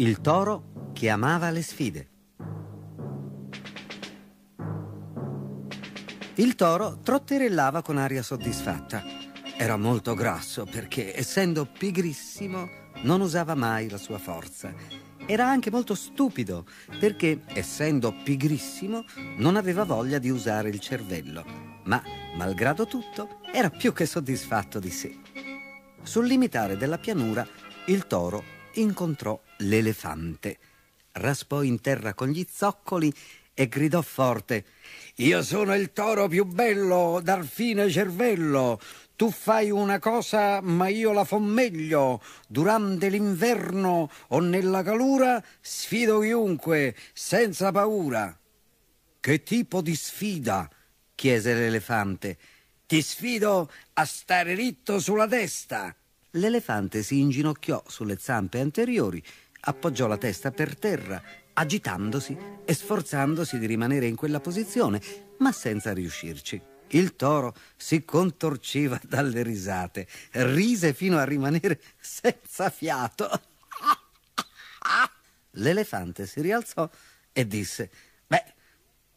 Il toro che amava le sfide. Il toro trotterellava con aria soddisfatta. Era molto grasso perché, essendo pigrissimo, non usava mai la sua forza. Era anche molto stupido perché, essendo pigrissimo, non aveva voglia di usare il cervello. Ma, malgrado tutto, era più che soddisfatto di sé. Sul limitare della pianura, il toro incontrò l'elefante. Raspò in terra con gli zoccoli e gridò forte Io sono il toro più bello, dal fine cervello. Tu fai una cosa, ma io la fo meglio. Durante l'inverno o nella calura sfido chiunque, senza paura. Che tipo di sfida? chiese l'elefante. Ti sfido a stare ritto sulla testa l'elefante si inginocchiò sulle zampe anteriori, appoggiò la testa per terra, agitandosi e sforzandosi di rimanere in quella posizione, ma senza riuscirci. Il toro si contorceva dalle risate, rise fino a rimanere senza fiato. L'elefante si rialzò e disse, beh,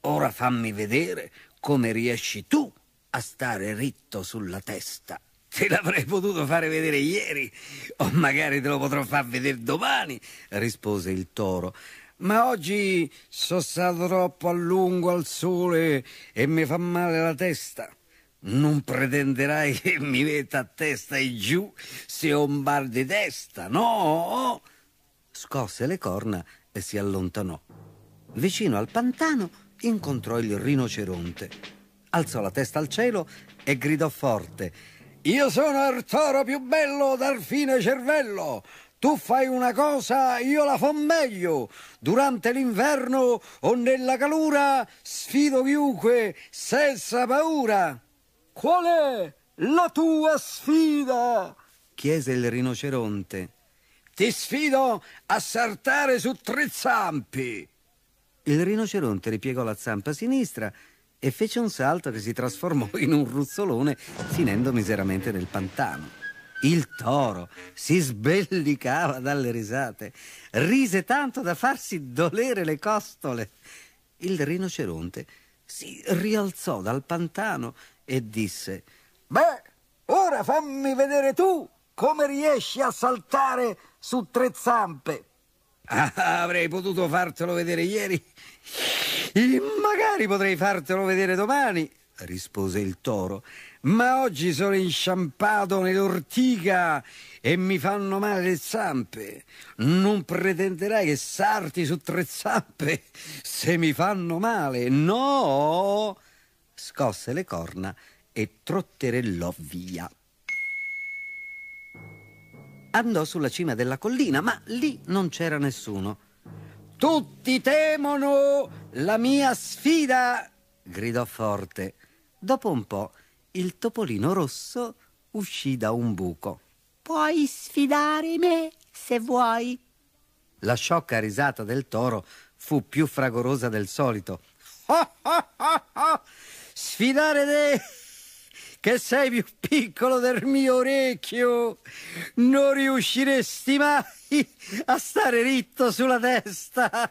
ora fammi vedere come riesci tu a stare ritto sulla testa. Te l'avrei potuto fare vedere ieri, o magari te lo potrò far vedere domani, rispose il toro. Ma oggi sono stato troppo a lungo al sole e mi fa male la testa. Non pretenderai che mi metta a testa e giù se ho un bar di testa, no? Scosse le corna e si allontanò. Vicino al pantano incontrò il rinoceronte. Alzò la testa al cielo e gridò forte. Io sono il toro più bello dal fine cervello. Tu fai una cosa, io la fo meglio. Durante l'inverno o nella calura sfido chiunque senza paura. Qual è la tua sfida? chiese il rinoceronte. Ti sfido a saltare su tre zampi. Il rinoceronte ripiegò la zampa sinistra e fece un salto che si trasformò in un ruzzolone finendo miseramente nel pantano. Il toro si sbellicava dalle risate, rise tanto da farsi dolere le costole. Il rinoceronte si rialzò dal pantano e disse Beh, ora fammi vedere tu come riesci a saltare su tre zampe. Ah, avrei potuto fartelo vedere ieri. Eh, magari potrei fartelo vedere domani, rispose il toro. Ma oggi sono inciampato nell'ortica e mi fanno male le zampe. Non pretenderai che sarti su tre zampe se mi fanno male. No! Scosse le corna e trotterellò via. Andò sulla cima della collina, ma lì non c'era nessuno. Tutti temono la mia sfida! gridò forte. Dopo un po' il topolino rosso uscì da un buco. Puoi sfidare me se vuoi. La sciocca risata del toro fu più fragorosa del solito. Oh, oh, oh, Sfidare te! che sei più piccolo del mio orecchio, non riusciresti mai a stare ritto sulla testa.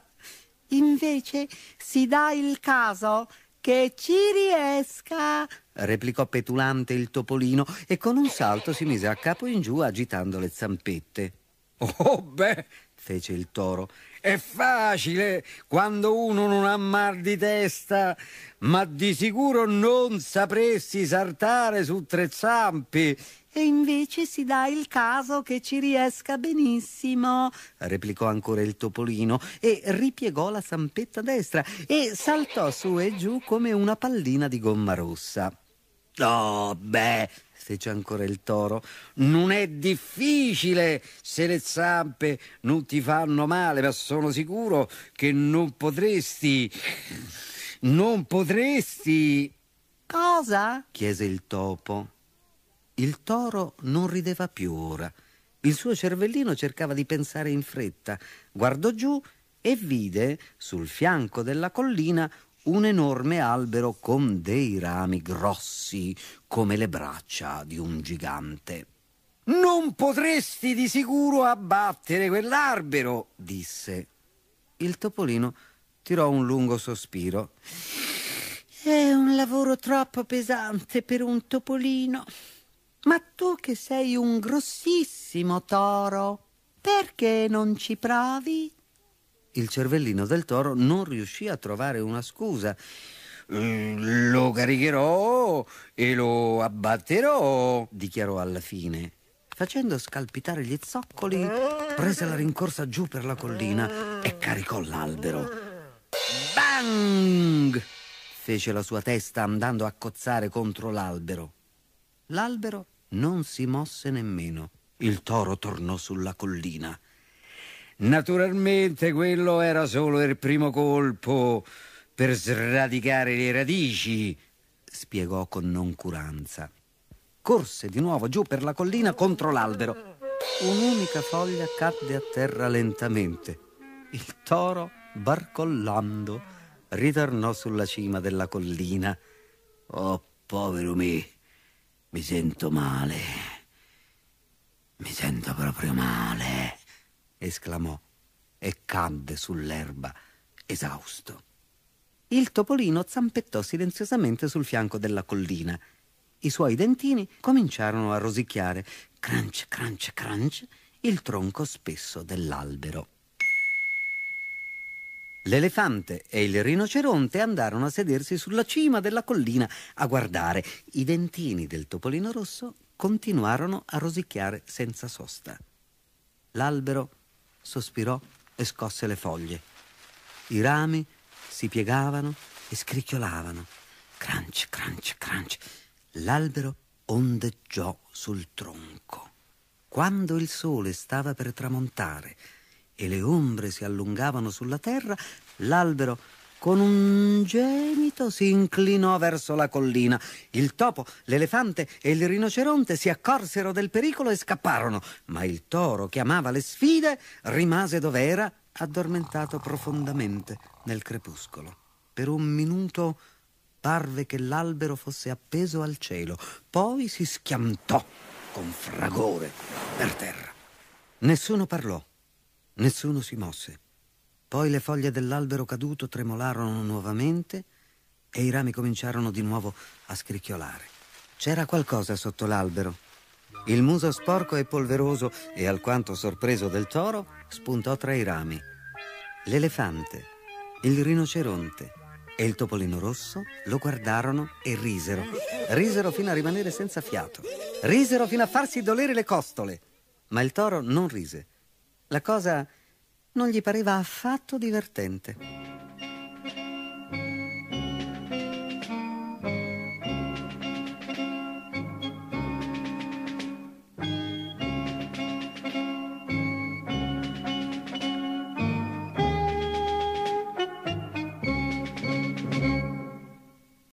Invece si dà il caso che ci riesca, replicò petulante il topolino e con un salto si mise a capo in giù agitando le zampette. Oh beh, fece il toro. È facile quando uno non ha mal di testa, ma di sicuro non sapresti saltare su tre zampi. E invece si dà il caso che ci riesca benissimo, replicò ancora il topolino e ripiegò la zampetta destra e saltò su e giù come una pallina di gomma rossa. Oh, beh, se c'è ancora il toro, non è difficile se le zampe non ti fanno male, ma sono sicuro che non potresti, non potresti... Cosa? chiese il topo. Il toro non rideva più ora. Il suo cervellino cercava di pensare in fretta. Guardò giù e vide sul fianco della collina un enorme albero con dei rami grossi come le braccia di un gigante. Non potresti di sicuro abbattere quell'albero, disse. Il topolino tirò un lungo sospiro. È un lavoro troppo pesante per un topolino. Ma tu che sei un grossissimo toro, perché non ci provi? il cervellino del toro non riuscì a trovare una scusa. Mm, lo caricherò e lo abbatterò, dichiarò alla fine. Facendo scalpitare gli zoccoli, prese la rincorsa giù per la collina e caricò l'albero. Bang! fece la sua testa andando a cozzare contro l'albero. L'albero non si mosse nemmeno. Il toro tornò sulla collina. Naturalmente quello era solo il primo colpo per sradicare le radici, spiegò con noncuranza. Corse di nuovo giù per la collina contro l'albero. Un'unica foglia cadde a terra lentamente. Il toro, barcollando, ritornò sulla cima della collina. Oh, povero me, mi sento male. Mi sento proprio male esclamò e cadde sull'erba, esausto. Il topolino zampettò silenziosamente sul fianco della collina. I suoi dentini cominciarono a rosicchiare, crunch, crunch, crunch, il tronco spesso dell'albero. L'elefante e il rinoceronte andarono a sedersi sulla cima della collina a guardare. I dentini del topolino rosso continuarono a rosicchiare senza sosta. L'albero sospirò e scosse le foglie. I rami si piegavano e scricchiolavano. Crunch, crunch, crunch. L'albero ondeggiò sul tronco. Quando il sole stava per tramontare e le ombre si allungavano sulla terra, l'albero con un gemito si inclinò verso la collina. Il topo, l'elefante e il rinoceronte si accorsero del pericolo e scapparono, ma il toro che amava le sfide rimase dove era, addormentato profondamente nel crepuscolo. Per un minuto parve che l'albero fosse appeso al cielo, poi si schiantò con fragore per terra. Nessuno parlò, nessuno si mosse. Poi le foglie dell'albero caduto tremolarono nuovamente e i rami cominciarono di nuovo a scricchiolare. C'era qualcosa sotto l'albero. Il muso sporco e polveroso e alquanto sorpreso del toro spuntò tra i rami. L'elefante, il rinoceronte e il topolino rosso lo guardarono e risero. Risero fino a rimanere senza fiato. Risero fino a farsi dolere le costole. Ma il toro non rise. La cosa non gli pareva affatto divertente.